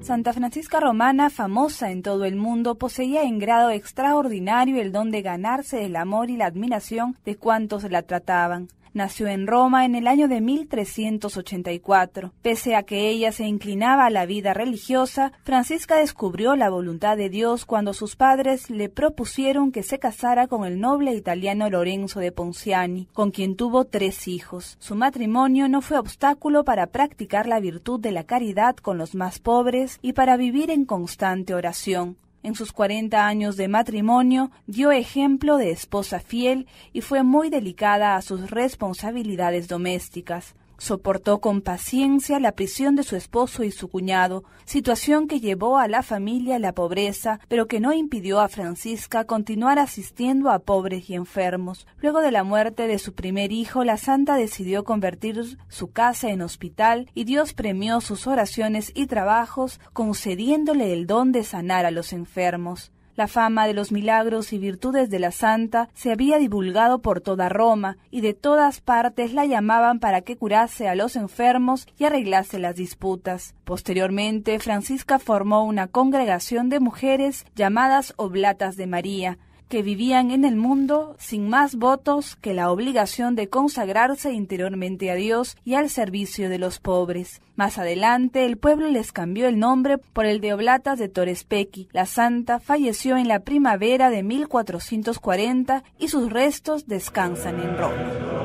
Santa Francisca Romana, famosa en todo el mundo, poseía en grado extraordinario el don de ganarse el amor y la admiración de cuantos la trataban. Nació en Roma en el año de 1384. Pese a que ella se inclinaba a la vida religiosa, Francisca descubrió la voluntad de Dios cuando sus padres le propusieron que se casara con el noble italiano Lorenzo de Ponciani, con quien tuvo tres hijos. Su matrimonio no fue obstáculo para practicar la virtud de la caridad con los más pobres y para vivir en constante oración. En sus cuarenta años de matrimonio dio ejemplo de esposa fiel y fue muy delicada a sus responsabilidades domésticas. Soportó con paciencia la prisión de su esposo y su cuñado, situación que llevó a la familia a la pobreza, pero que no impidió a Francisca continuar asistiendo a pobres y enfermos. Luego de la muerte de su primer hijo, la santa decidió convertir su casa en hospital y Dios premió sus oraciones y trabajos concediéndole el don de sanar a los enfermos. La fama de los milagros y virtudes de la santa se había divulgado por toda Roma y de todas partes la llamaban para que curase a los enfermos y arreglase las disputas. Posteriormente, Francisca formó una congregación de mujeres llamadas Oblatas de María, que vivían en el mundo sin más votos que la obligación de consagrarse interiormente a Dios y al servicio de los pobres. Más adelante, el pueblo les cambió el nombre por el de Oblatas de Torespequi. La santa falleció en la primavera de 1440 y sus restos descansan en Roma.